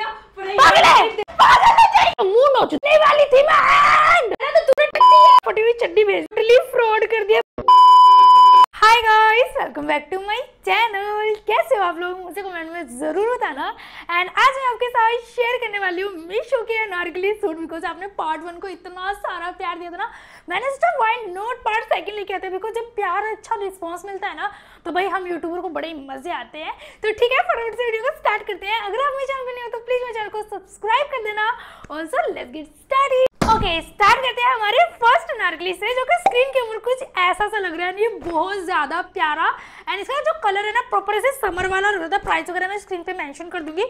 दिया पागल है पागल है तेरी मुंह नोचने वाली थी मैं एंड तो तूने फटी हुई चड्डी भेज फ्रॉड कर दिया hi guys welcome back to my channel कैसे हो आप लोग मुझे कमेंट में ज़रूर बताना एंड आज मैं आपके साथ शेयर करने वाली हूँ मीशो के अनारकली सूट बिकॉज आपने पार्ट वन को इतना सारा प्यार दिया था ना मैंने सोचा वाइड नोट पार्ट सेकंड लेके आते हैं बिकॉज जब प्यार अच्छा रिस्पांस मिलता है ना तो भाई हम यूट्यूबर को बड़े मज़े आते हैं तो ठीक है फटोट से वीडियो को स्टार्ट करते हैं अगर आप मेरे चैनल पर नहीं हो तो प्लीज़ मेरे चैनल को सब्सक्राइब कर देना और also let's get start okay okay, start करते हैं हमारे फर्स्ट नारकली से जो कि स्क्रीन के ऊपर कुछ ऐसा सा लग रहा है ये बहुत ज़्यादा प्यारा एंड इसका जो कलर है ना प्रॉपर ऐसे समर वाला रहता है प्राइस वगैरह मैं स्क्रीन पे मेंशन कर दूंगी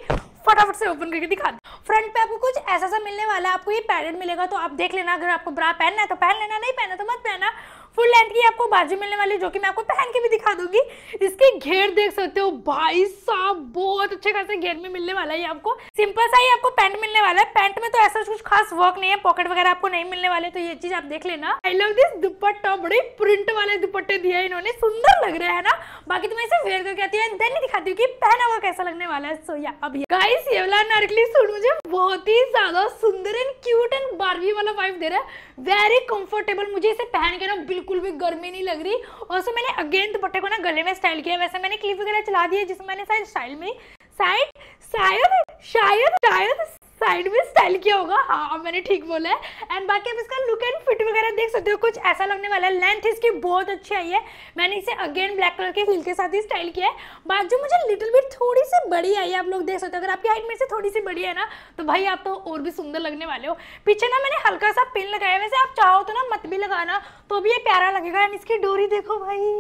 फटाफट से ओपन करके दिखा फ्रंट पे आपको कुछ ऐसा सा मिलने वाला है आपको ये पैरेट मिलेगा तो आप देख लेना अगर आपको ब्रा पहनना है तो पहन लेना नहीं पहना तो मत पहना फुल लेंथ की आपको बाजू मिलने वाली जो कि मैं आपको पहन के भी दिखा दूंगी इसके घेर देख सकते हो भाई साहब बहुत अच्छे खासे घेर में मिलने वाला है आपको सिंपल सा ही आपको पैंट मिलने वाला है पैंट में तो ऐसा कुछ खास वर्क नहीं है पॉकेट वगैरह आपको नहीं मिलने वाले तो ये चीज आप देख लेना आई लव दिस दुपट्टा बड़े प्रिंट वाले दुपट्टे दिया इन्होंने सुंदर लग रहा है ना बाकी तो मैं इसे वेयर करके आती हूँ देन दिखाती हूँ की पहना हुआ कैसा लगने वाला है सो या अभी गाइस ये वाला नारकली सूट मुझे बहुत ही ज्यादा सुंदर एंड क्यूट एंड बारवी वाला वाइफ दे रहा है वेरी कंफर्टेबल मुझे इसे पहन के ना बिल्कुल बिल्कुल भी गर्मी नहीं लग रही और सो मैंने अगेन दुपट्टे को ना गले में स्टाइल किया वैसे मैंने क्लिप वगैरह चला दिया जिसमें मैंने शायद स्टाइल में शायद शायद शायद साइड में स्टाइल किया होगा हाँ मैंने ठीक बोला है एंड बाकी आप इसका लुक एंड फिट वगैरह देख सकते हो कुछ ऐसा लगने वाला है लेंथ इसकी बहुत अच्छी आई है मैंने इसे अगेन ब्लैक कलर के हिल के साथ ही स्टाइल किया है बात जो मुझे लिटिल बिट थोड़ी सी बड़ी आई है आप लोग देख सकते हो अगर आपकी हाइट में से थोड़ी सी बड़ी है ना तो भाई आप तो और भी सुंदर लगने वाले हो पीछे ना मैंने हल्का सा पिन लगाया वैसे आप चाहो तो ना मत भी लगाना तो भी ये प्यारा लगेगा एंड इसकी डोरी देखो भाई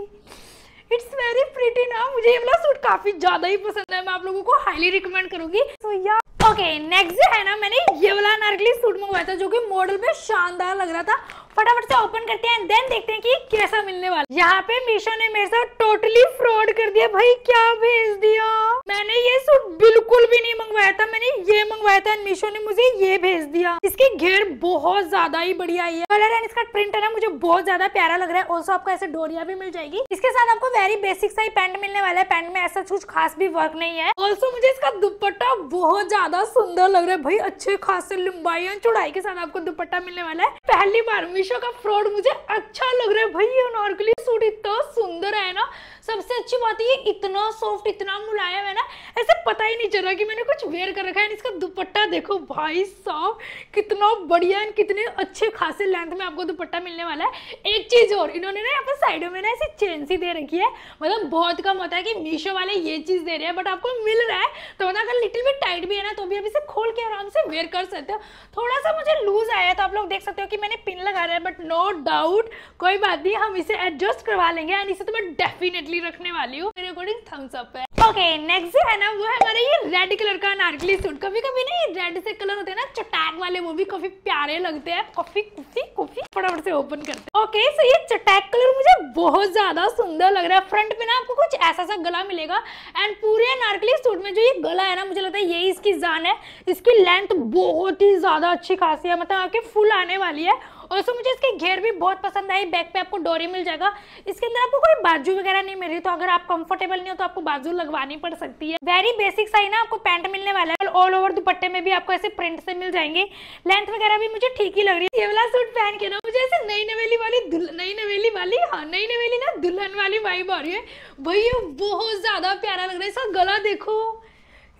इट्स वेरी प्रिटी ना मुझे ये वाला सूट काफी ज्यादा ही पसंद है मैं आप लोगों को हाईली रिकमेंड करूंगी सो या ओके नेक्स्ट जो है ना मैंने ये वाला ना लिए सूट मंगवाया था जो कि मॉडल पे शानदार लग रहा था फटाफट से ओपन करते हैं देन देखते हैं कि कैसा मिलने वाला यहाँ पे मीशो ने मेरे साथ टोटली फ्रॉड कर दिया भाई क्या भेज दिया मैंने ये सूट बिल्कुल भी नहीं मंगवाया था मैंने ये मंगवाया था मीशो ने मुझे ये भेज दिया इसकी घेर बहुत ज्यादा ही बढ़िया आई है कलर एंड इसका प्रिंट है ना मुझे बहुत ज्यादा प्यारा लग रहा है ऑल्सो आपको ऐसे डोरिया भी मिल जाएगी इसके साथ आपको वेरी बेसिक सा ही पैंट मिलने वाला है पैंट में ऐसा कुछ खास भी वर्क नहीं है ऑल्सो मुझे इसका दुपट्टा बहुत ज्यादा सुंदर लग रहा है भाई अच्छे खासे बाइयों चौड़ाई के साथ आपको दुपट्टा मिलने वाला है पहली बार मीशो का फ्रॉड मुझे अच्छा लग रहा है भाई ये नॉर्कली सूट इतना सुंदर है ना सबसे अच्छी बात ये इतना सॉफ्ट इतना मुलायम है ना ऐसे पता ही नहीं चल रहा कि मैंने कुछ वेयर कर रखा है इसका दुपट्टा देखो भाई साहब कितना बढ़िया है कितने अच्छे खासे लेंथ में आपको दुपट्टा मिलने वाला है एक चीज़ और इन्होंने ना यहाँ पर साइडों में ना ऐसी चेन सी दे रखी है मतलब बहुत कम होता है कि मीशो वाले ये चीज़ दे रहे हैं बट आपको मिल रहा है तो मतलब अगर लिटिल भी टाइट भी है ना तो भी आप इसे खोल के आराम से वेयर कर सकते हो थोड़ा सा मुझे लूज आया तो आप लोग देख सकते हो कि मैंने पिन लगा रहा है बट नो डाउट कोई बात नहीं हम इसे एडजस्ट करवा लेंगे एंड इसे तो मैं डेफिनेटली रखने वाली हूँ मेरे अकॉर्डिंग थम्स अप है ओके नेक्स्ट जो है ना वो है हमारा ये रेड कलर का नारकली सूट कभी कभी ना ये रेड से कलर होते हैं ना चटैक वाले वो भी काफी प्यारे लगते हैं काफी कुफी कुफी फटाफट से ओपन करते हैं ओके सो ये चटैक कलर मुझे बहुत ज्यादा सुंदर लग रहा है फ्रंट में ना आपको कुछ ऐसा सा गला मिलेगा एंड पूरे नारकली सूट में जो ये गला है ना मुझे लगता है यही इसकी जान है इसकी लेंथ बहुत ही ज़्यादा अच्छी खासी है मतलब आके फुल आने वाली है और उसमें मुझे इसके घेर भी बहुत पसंद आई बैक पे आपको डोरी मिल जाएगा इसके अंदर आपको कोई बाजू वगैरह नहीं मिल रही तो अगर आप कंफर्टेबल नहीं हो तो आपको बाजू लगवानी पड़ सकती है वेरी बेसिक सा ना आपको पैंट मिलने वाला है ऑल ओवर दुपट्टे में भी आपको ऐसे प्रिंट से मिल जाएंगे लेंथ वगैरह भी मुझे ठीक ही लग रही है ये वाला सूट पहन के ना मुझे ऐसे नई नवेली वाली नई नवेली वाली हाँ नई नवेली ना दुल्हन वाली वाइब आ रही है भैया बहुत ज्यादा प्यारा लग रहा है इसका गला देखो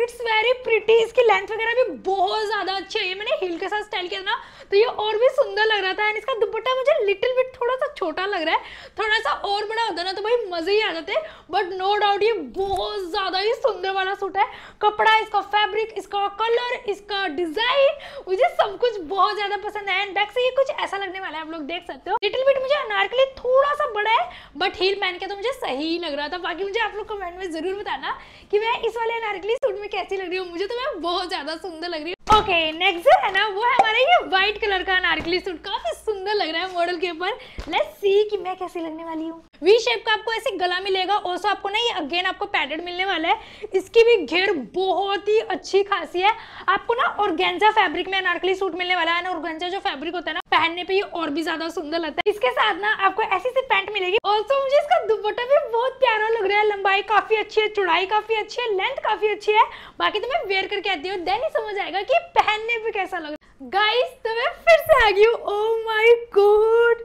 इट्स वेरी प्रिटी इसकी लेंथ वगैरह भी बहुत ज़्यादा अच्छी है मैंने हिल के साथ स्टाइल किया ना तो ये और भी सुंदर लग रहा था एंड इसका दुपट्टा मुझे लिटिल बिट थोड़ा सा छोटा लग रहा है थोड़ा सा और बड़ा होता ना तो भाई मज़े ही आ जाते बट नो डाउट ये बहुत ज़्यादा ही सुंदर वाला सूट है कपड़ा इसका फैब्रिक इसका कलर इसका डिज़ाइन मुझे सब कुछ बहुत ज़्यादा पसंद है एंड बैक से ये कुछ ऐसा लगने वाला है आप लोग देख सकते हो लिटिल बिट मुझे अनार के लिए थोड़ा सा बड़ा है बट हील पहन के तो मुझे सही लग रहा था बाकी मुझे आप लोग कमेंट में ज़रूर बताना कि मैं इस वाले अनार के लिए सूट में कैसी लग रही हूँ मुझे तो मैं बहुत ज़्यादा सुंदर लग रही हूँ ओके नेक्स्ट जो है ना वो है हमारा ये व्हाइट कलर का अनारकली सूट काफी सुंदर लग रहा है मॉडल के ऊपर लेट्स सी कि मैं कैसी लगने वाली हूँ वी शेप का आपको ऐसे गला मिलेगा ऑल्सो आपको ना ये अगेन आपको पैटर्न मिलने वाला है इसकी भी घेर बहुत ही अच्छी खासी है आपको ना ऑर्गेंजा फैब्रिक में अनारकली सूट मिलने वाला है ना ऑर्गेंजा जो फैब्रिक होता है ना पहनने पे ये और भी ज्यादा सुंदर लगता है इसके साथ ना आपको ऐसी सी पैंट मिलेगी ऑल्सो मुझे इसका दुपट्टा भी बहुत प्यारा लग रहा है लंबाई काफी अच्छी है चौड़ाई काफी अच्छी है लेंथ काफी अच्छी है बाकी तो मैं वेयर करके आती हूँ देन ही समझ आएगा कि पहनने पे कैसा लग रहा गाइस तो मैं फिर से आ गई हूँ oh my god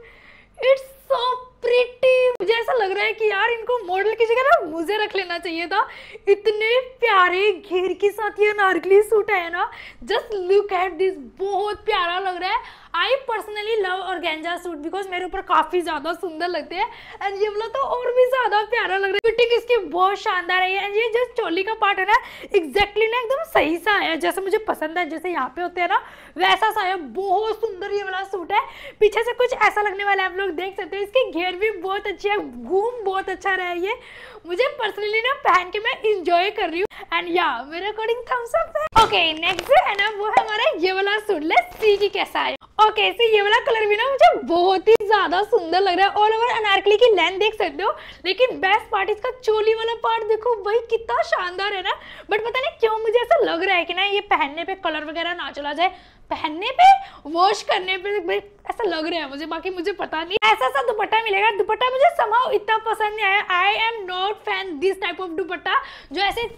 it's so pretty मुझे ऐसा लग रहा है कि यार इनको मॉडल की जगह ना मुझे रख लेना चाहिए था इतने प्यारे घेर के साथ ये नारकली सूट है ना जस्ट लुक एट दिस बहुत प्यारा लग रहा है I personally love organza suit because मेरे ऊपर काफ़ी ज़्यादा सुंदर लगते हैं एंड ये बोला तो और भी ज़्यादा प्यारा लग रहा है फिटिंग तो इसकी बहुत शानदार है एंड ये जो चोली का पार्ट है ना एग्जैक्टली ना एकदम सही सा आया जैसे मुझे पसंद है जैसे यहाँ पे होते हैं ना वैसा सा आया बहुत सुंदर ये वाला सूट है पीछे से कुछ ऐसा लगने वाला है आप लोग देख सकते हैं इसकी घेर भी बहुत अच्छी है घूम बहुत अच्छा रहा है ये मुझे पर्सनली ना पहन के मैं इंजॉय कर रही हूँ एंड या मेरे अकॉर्डिंग थम्स अप है ओके नेक्स्ट है ना वो है हमारा ये वाला सूट लेट्स सी कि कैसा है ओके okay, so ये वाला कलर भी ना मुझे बहुत ही ज्यादा सुंदर लग रहा है ऑल ओवर अनारकली की लेंथ देख सकते हो लेकिन बेस्ट पार्ट इसका चोली वाला पार्ट देखो भाई कितना शानदार है ना बट पता नहीं क्यों मुझे ऐसा लग रहा है कि ना ये पहनने पे कलर वगैरह ना चला जाए पहनने पे वॉश करने पे भाई ऐसा लग रहा है मुझे बाकी मुझे पता नहीं ऐसा सा दुपट्टा मिलेगा दुपट्टा मुझे समाव इतना पसंद नहीं आया I am not fan this type of dupatta जो ऐसे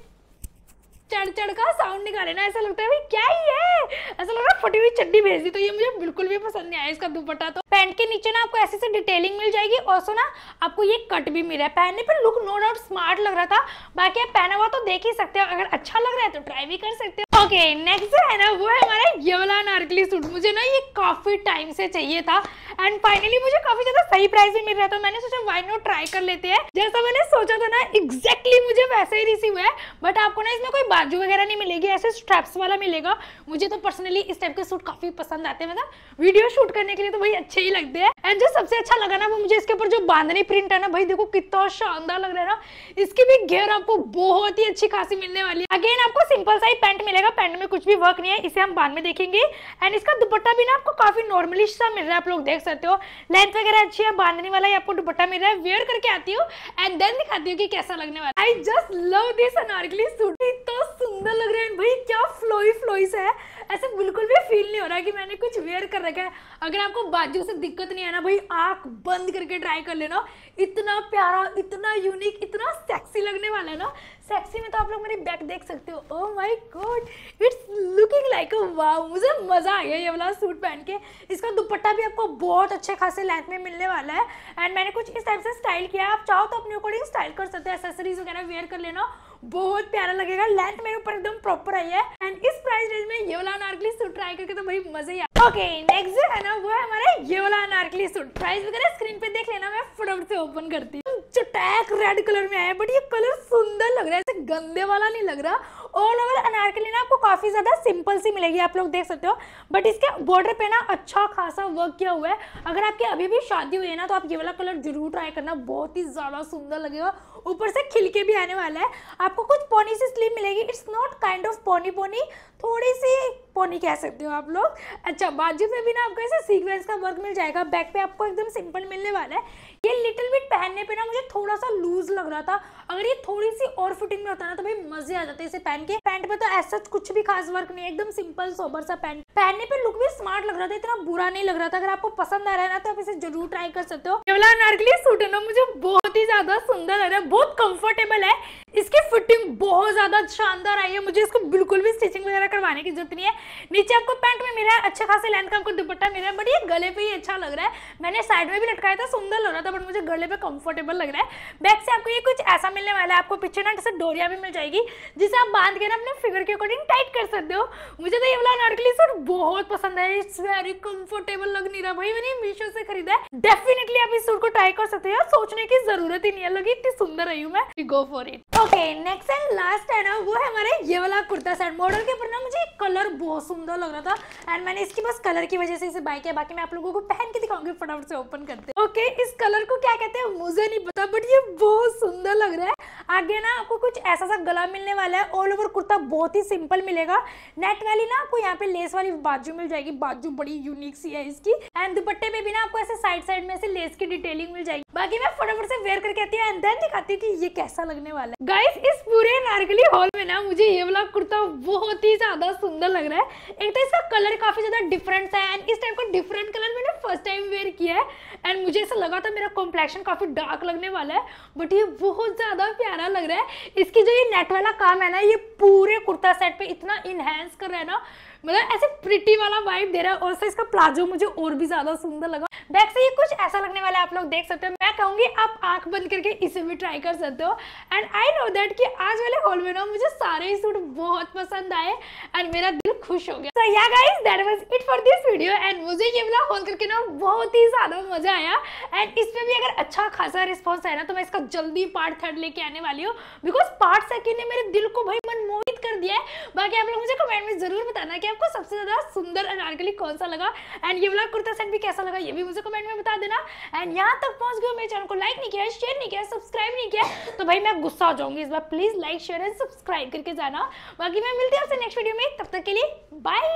चढ़ चढ़ का साउंड निकाले ना ऐसा लगता है भाई क्या ही है ऐसा लग रहा है फटी हुई चड्डी भेज दी तो ये मुझे बिल्कुल भी पसंद नहीं आया इसका दुपट्टा तो पैंट के नीचे ना आपको ऐसे से डिटेलिंग मिल जाएगी और सो ना आपको ये कट भी मिला है पहनने पर लुक नो डाउट स्मार्ट लग रहा था बाकी आप पहना हुआ तो देख ही सकते हो अगर अच्छा लग रहा है तो ट्राई भी कर सकते हो ओके नेक्स्ट है ना वो है हमारा ये वाला नारकली सूट मुझे ना ये काफ़ी टाइम से चाहिए था एंड फाइनली मुझे काफ़ी ज़्यादा सही प्राइस में मिल रहा था मैंने सोचा वाई नोट ट्राई कर लेते हैं जैसा मैंने सोचा था ना एग्जैक्टली exactly मुझे वैसे ही रिसीव हुआ है बट आपको ना इसमें कोई बाजू वगैरह नहीं मिलेगी ऐसे स्ट्रैप्स वाला मिलेगा मुझे तो पर्सनली इस टाइप के सूट काफ़ी पसंद आते हैं मतलब वीडियो शूट करने के लिए तो भाई अच्छे ही लगते हैं एंड जो सबसे अच्छा लगा ना वो मुझे इसके ऊपर जो बांधनी प्रिंट है ना भाई देखो कितना शानदार लग रहा है ना इसकी भी घेर आपको बहुत ही अच्छी खासी मिलने वाली है अगेन आपको सिंपल सा ही पैंट मिलेगा पैंट में कुछ भी वर्क नहीं है इसे हम बाद में देखेंगे एंड इसका दुपट्टा भी ना आपको काफ़ी नॉर्मली सा मिल रहा है आप लोग देख सकते हो लेंथ वगैरह अच्छी है बांधने वाला आपको दुपट्टा मिल रहा है वेयर करके आती हूँ एंड देन दिखाती हूँ कि कैसा लगने वाला I just love this anarkali suit इतना सुंदर लग रहा है भाई क्या फ्लोई फ्लोई है ऐसे बिल्कुल भी फील नहीं हो रहा कि मैंने कुछ वेयर कर रखा है अगर आपको बाजू से दिक्कत नहीं है ना भाई आंख बंद करके ट्राई कर लेना इतना प्यारा इतना यूनिक इतना सेक्सी लगने वाला है ना सेक्सी में तो आप लोग मेरी बैक देख सकते हो oh my god it's looking like a wow मुझे मज़ा आ गया ये वाला सूट पहन के इसका दुपट्टा भी आपको बहुत अच्छे खासे लेंथ में मिलने वाला है एंड मैंने कुछ इस टाइप से स्टाइल किया है आप चाहो तो अपने अकॉर्डिंग स्टाइल कर सकते हो एसेसरीज वगैरह वेयर कर लेना बहुत प्यारा लगेगा लेंथ मेरे ऊपर एकदम प्रॉपर आई है एंड इस प्राइस रेंज में ये वाला अनारकली सूट ट्राई करके तो भाई मजा ही आया ओके नेक्स्ट जो है ना वो है हमारा ये वाला अनारकली सूट प्राइस वगैरह स्क्रीन पे देख लेना मैं फटाफट से ओपन करती चटैक रेड कलर में आया है बट ये कलर सुंदर लग रहा है ऐसे गंदे वाला नहीं लग रहा ऑल ओवर अनारकली ना आपको काफ़ी ज़्यादा सिंपल सी मिलेगी आप लोग देख सकते हो बट इसके बॉर्डर पे ना अच्छा खासा वर्क किया हुआ है अगर आपकी अभी भी शादी हुई है ना तो आप ये वाला कलर जरूर ट्राई करना बहुत ही ज़्यादा सुंदर लगेगा ऊपर से खिलके भी आने वाला है आपको कुछ पोनी सी स्लीव मिलेगी it's not kind of pony pony थोड़ी सी पोनी कह सकते हो आप लोग अच्छा बाजू में भी ना आपको ऐसे सीक्वेंस का वर्क मिल जाएगा बैक पे आपको एकदम सिंपल मिलने वाला है ये लिटिल बिट पहनने पे ना मुझे थोड़ा सा लूज लग रहा था अगर ये थोड़ी सी और फिटिंग में होता ना तो भाई मजे आ जाते इसे पहन के पैंट पे तो ऐसा कुछ भी खास वर्क नहीं एकदम सिंपल सोबर सा पैंट पहनने पर लुक भी स्मार्ट लग रहा था इतना बुरा नहीं लग रहा था अगर आपको पसंद आ रहा है ना तो आप इसे जरूर ट्राई कर सकते हो केवला लिए सूट है ना मुझे बहुत ही ज्यादा सुंदर लग रहा है बहुत कंफर्टेबल है इसकी फिटिंग बहुत ज्यादा शानदार आई है मुझे इसको बिल्कुल भी स्टिचिंग वगैरह करवाने की जरूरत नहीं है नीचे आपको पैंट में मिला है अच्छे खासे लेंथ का आपको दुपट्टा मिला है बट ये गले पे ही अच्छा लग रहा है मैंने साइड में भी लटकाया था सुंदर लग रहा था बट मुझे गले पे कंफर्टेबल लग रहा है बैक से आपको ये कुछ ऐसा मिलने वाला है आपको पीछे ना जैसे डोरिया भी मिल जाएगी जिसे आप बांध के ना अपने फिगर के अकॉर्डिंग टाइट कर सकते हो मुझे तो ये वाला अनारकली सूट बहुत पसंद है इट्स वेरी कंफर्टेबल लग नहीं रहा भाई मैंने मीशो से खरीदा है डेफिनेटली आप इस सूट को ट्राई कर सकते हो सोचने की जरूरत ही नहीं है लगी इतनी सुंदर रही हूँ मैं go for it okay next and last है ना वो है हमारे ये वाला कुर्ता सेट मॉडल के ऊपर ना मुझे कलर बहुत सुंदर लग रहा था एंड मैंने इसकी बस कलर की वजह से इसे बाई किया बाकी मैं आप लोगों को पहन के दिखाऊंगी फटाफट से ओपन करते ओके इस कलर को क्या कहते हैं मुझे नहीं पता बट ये बहुत सुंदर लग रहा है आगे ना आपको कुछ ऐसा सा गला मिलने वाला है ऑल ओवर कुर्ता बहुत ही सिंपल मिलेगा नेट वाली ना आपको यहाँ पे लेस वाली सिर्फ बाजू मिल जाएगी बाजू बड़ी यूनिक सी है इसकी एंड दुपट्टे में भी ना आपको ऐसे साइड साइड में ऐसे लेस की डिटेलिंग मिल जाएगी बाकी मैं फटाफट से वेयर करके आती हूँ एंड देन दिखाती हूँ कि ये कैसा लगने वाला है गाइस इस पूरे नारकली हॉल में ना मुझे ये वाला कुर्ता बहुत ही ज्यादा सुंदर लग रहा है एक तो इसका कलर काफी ज्यादा डिफरेंट है एंड इस टाइप का डिफरेंट कलर मैंने फर्स्ट टाइम वेयर किया है एंड मुझे ऐसा लगा था मेरा कॉम्प्लेक्शन काफ़ी डार्क लगने वाला है बट ये बहुत ज़्यादा प्यारा लग रहा है इसकी जो ये नेट वाला काम है ना ये पूरे कुर्ता सेट पर इतना इन्हेंस कर रहा है ना मतलब ऐसे प्रिटी वाला वाइब दे रहा है और से इसका प्लाजो मुझे और भी ज़्यादा सुंदर लगा बैक से ये कुछ ऐसा लगने वाला है आप लोग देख सकते हो मैं कहूँगी आप आंख बंद करके इसे भी ट्राई कर सकते हो एंड आई नो दैट कि आज वाले हॉल में ना मुझे सारे ही सूट बहुत पसंद आए एंड मेरा दिल खुश हो गया so yeah guys that was it for this video and मुझे ये वाला हॉल करके ना बहुत ही ज़्यादा मज़ा आया एंड इसमें भी अगर अच्छा खासा रिस्पॉन्स आया ना तो मैं इसका जल्दी पार्ट थर्ड लेके आने वाली हूँ बिकॉज पार्ट सेकेंड ने मेरे दिल को भाई मन मोहित कर दिया है बाकी आप लोग मुझे कमेंट में ज़रूर बताना कि आपको सबसे ज़्यादा सुंदर अनारकली कौन सा लगा एंड ये वाला कुर्ता सेट भी कैसा लगा ये भी मुझे कमेंट में बता देना एंड यहाँ तक पहुंच गए मेरे चैनल को लाइक नहीं किया शेयर नहीं किया सब्सक्राइब नहीं किया तो भाई मैं गुस्सा हो जाऊंगी इस बार please like share and subscribe करके जाना बाकी मैं मिलती हूँ आपसे नेक्स्ट वीडियो में तब तक के लिए बाय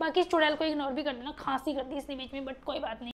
बाकी इस चुड़ैल को इग्नोर भी कर देना खांसी कर दी इस इमेज में बट कोई बात नहीं